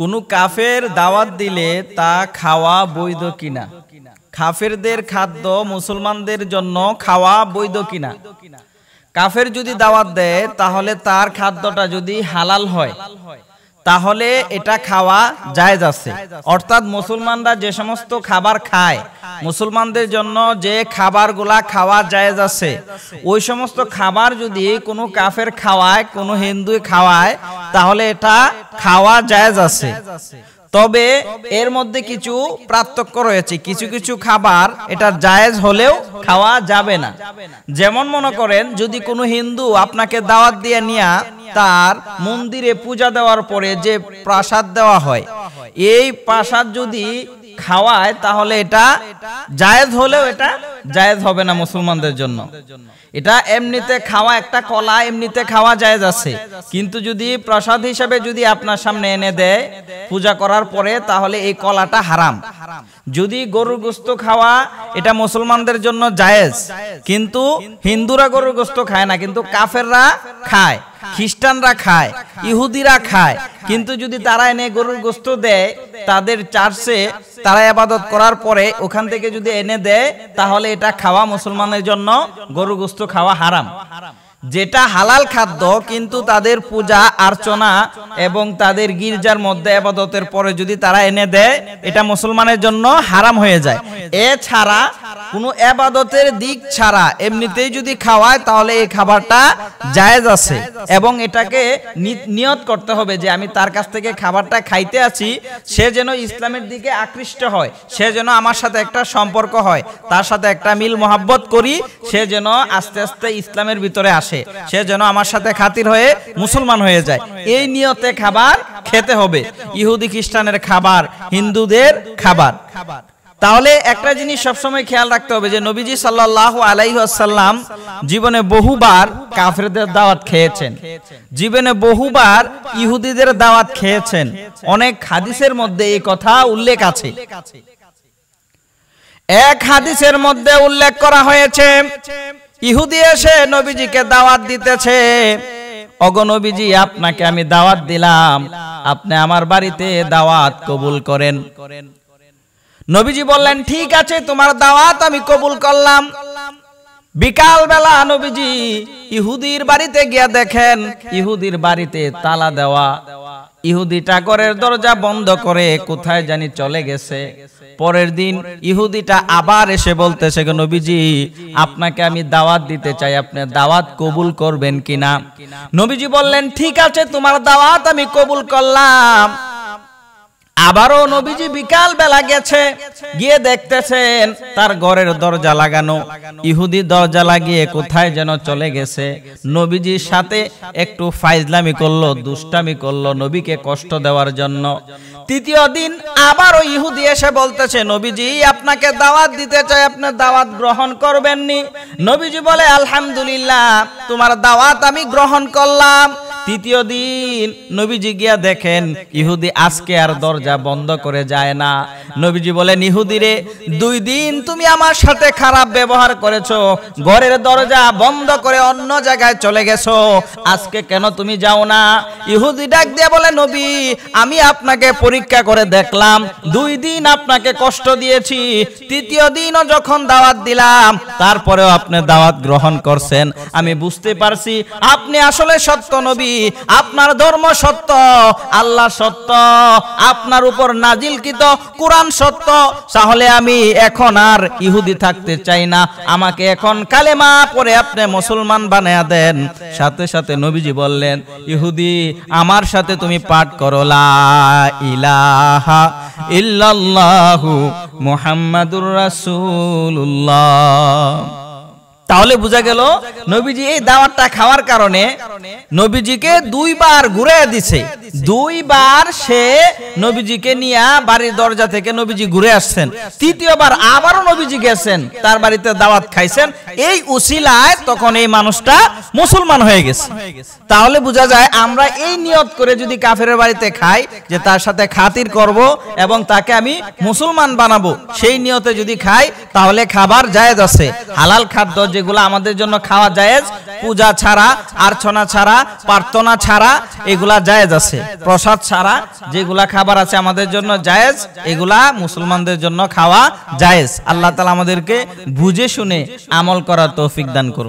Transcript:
কোন কাফের দাওয়াত দিলে তা খাওয়া বৈধ কিনা কাফেরদের খাদ্য মুসলমানদের জন্য খাওয়া বৈধ কিনা কাফের যদি দাওয়াত দেয় তাহলে তার খাদ্যটা যদি হালাল হয় তাহলে এটা খাওয়া জায়েজ আছে অর্থাৎ মুসলমানরা যে সমস্ত খাবার খায় মুসলমানদের জন্য যে খাবারগুলা খাওয়া জায়েজ আছে ওই সমস্ত খাবার যদি কোনো কাফের খাওয়ায় কোনো হিন্দু খাওয়ায় তাহলে এটা খাওয়া জায়েজ আছে তবে এর মধ্যে কিছু পার্থক্য রয়েছে কিছু কিছু খাবার এটা জায়েজ হলেও খাওয়া যাবে না যেমন মনে করেন যদি কোনো হিন্দু আপনাকে দাওয়াত দিয়ে নিয়া তার মন্দিরে পূজা দেওয়ার পরে যে প্রাসাদ দেওয়া হয় এই প্রাসাদ যদি খাওয়ায় তাহলে এটা জায়েজ হলেও এটা জায়েজ হবে না মুসলমানদের জন্য এটা এমনিতে খাওয়া একটা কলা এমনিতে খাওয়া জায়েজ আছে কিন্তু যদি প্রসাদ হিসাবে যদি আপনার সামনে এনে দেয় পূজা করার পরে তাহলে এই কলাটা হারাম যদি গরুর গোস্ত খাওয়া এটা মুসলমানদের জন্য জায়েজ কিন্তু হিন্দুরা গরুর গোস্ত খায় না কিন্তু কাফেররা খায় খ্রিস্টানরা খায় ইহুদিরা খায় কিন্তু যদি তারা এনে গরুর গোস্ত দেয় তাদের চার্চে তারা আবাদত করার পরে ওখান থেকে যদি এনে দেয় তাহলে এটা খাওয়া মুসলমানের জন্য গরুর গোস্ত খাওয়া হারাম যেটা হালাল খাদ্য কিন্তু তাদের পূজা আর্চনা এবং তাদের গির্জার মধ্যে আবাদতের পরে যদি তারা এনে দেয় এটা মুসলমানের জন্য হারাম হয়ে যায় এছাড়া কোনো আবাদতের দিক ছাড়া এমনিতেই যদি খাওয়ায় তাহলে এই খাবারটা জায়েজ আছে এবং এটাকে নিয়ত করতে হবে যে আমি তার কাছ থেকে খাবারটা খাইতে আছি সে যেন ইসলামের দিকে আকৃষ্ট হয় সে যেন আমার সাথে একটা সম্পর্ক হয় তার সাথে একটা মিল মোহাব্বত করি সে যেন আস্তে আস্তে ইসলামের ভিতরে আসে আসে সে যেন আমার সাথে খাতির হয়ে মুসলমান হয়ে যায় এই নিয়তে খাবার খেতে হবে ইহুদি খ্রিস্টানের খাবার হিন্দুদের খাবার খাবার তাহলে একটা জিনিস সবসময় খেয়াল রাখতে হবে যে নবীজি সাল্লাহ আলাইসাল্লাম জীবনে বহুবার কাফেরদের দাওয়াত খেয়েছেন জীবনে বহুবার ইহুদিদের দাওয়াত খেয়েছেন অনেক হাদিসের মধ্যে এই কথা উল্লেখ আছে এক হাদিসের মধ্যে উল্লেখ করা হয়েছে ইহুদি এসে নবীজিকে দাওয়াত দিতেছে অগনবীজি আপনাকে আমি দাওয়াত দিলাম আপনি আমার বাড়িতে দাওয়াত কবুল করেন নবীজি বললেন ঠিক আছে তোমার দাওয়াত আমি কবুল করলাম বিকাল বেলা নবীজি ইহুদির বাড়িতে গিয়া দেখেন ইহুদির বাড়িতে তালা দেওয়া ইহুদি ঘরের দরজা বন্ধ করে কোথায় জানি চলে গেছে পরের দিন ইহুদিটা আবার এসে বলতেছে নবীজি আপনাকে আমি দাওয়াত দিতে চাই আপনি দাওয়াত কবুল করবেন কিনা নবীজি বললেন ঠিক আছে তোমার দাওয়াত আমি কবুল করলাম আবারও নবীজি বিকাল বেলা গেছে গিয়ে দেখতেছেন তার ঘরের দরজা লাগানো ইহুদি দরজা লাগিয়ে কোথায় যেন চলে গেছে নবীজির সাথে একটু ফাইজলামি করলো দুষ্টামি করলো নবীকে কষ্ট দেওয়ার জন্য তৃতীয় দিন আবারও ইহুদি এসে বলতেছে নবীজি আপনাকে দাওয়াত দিতে চাই আপনি দাওয়াত গ্রহণ করবেননি নবীজি বলে আলহামদুলিল্লাহ তোমার দাওয়াত আমি গ্রহণ করলাম তৃতীয় দিন নবীজি গিয়া দেখেন ইহুদি আজকে আর দরজা বন্ধ করে যায় না নবীজি বলেন ইহুদিরে দুই দিন তুমি আমার সাথে খারাপ ব্যবহার করেছো ঘরের দরজা বন্ধ করে অন্য জায়গায় চলে গেছো আজকে কেন তুমি যাও না ইহুদি ডাক দিয়ে বলে নবী আমি আপনাকে পরীক্ষা করে দেখলাম দুই দিন আপনাকে কষ্ট দিয়েছি তৃতীয় দিনও যখন দাওয়াত দিলাম তারপরেও আপনি দাওয়াত গ্রহণ করছেন আমি বুঝতে পারছি আপনি আসলে সত্য নবী আপনার ধর্ম সত্য আল্লাহ সত্য আপনার উপর নাজিলকৃত কোরআন সত্য তাহলে আমি এখন আর ইহুদি থাকতে চাই না আমাকে এখন কালেমা পরে আপনি মুসলমান বানায়া দেন সাথে সাথে নবীজি বললেন ইহুদি আমার সাথে তুমি পাঠ করো ইহু ইলাহা ইল্লাল্লাহু তাহলে বোঝা গেল নবীজি এই দাওয়াতটা খাওয়ার কারণে নবীজিকে দুইবার ঘুরে দিছে দুইবার সে নবীজিকে নিয়ে বাড়ির দরজা থেকে নবীজি ঘুরে আসছেন তৃতীয়বার আবারও নবীজি গেছেন তার বাড়িতে দাওয়াত খাইছেন এই উসিলায় তখন এই মানুষটা মুসলমান হয়ে গেছে তাহলে বোঝা যায় আমরা এই নিয়ত করে যদি কাফের বাড়িতে খাই যে তার সাথে খাতির করব এবং তাকে আমি মুসলমান বানাবো সেই নিয়তে যদি খাই তাহলে খাবার জায়েজ আছে হালাল খাদ্য যে যেগুলো আমাদের জন্য খাওয়া জায়েজ পূজা ছাড়া আর্চনা ছাড়া প্রার্থনা ছাড়া এগুলা জায়েজ আছে প্রসাদ ছাড়া যেগুলা খাবার আছে আমাদের জন্য জায়েজ এগুলা মুসলমানদের জন্য খাওয়া জায়েজ আল্লাহ তালা আমাদেরকে বুঝে শুনে আমল করার তৌফিক দান করুন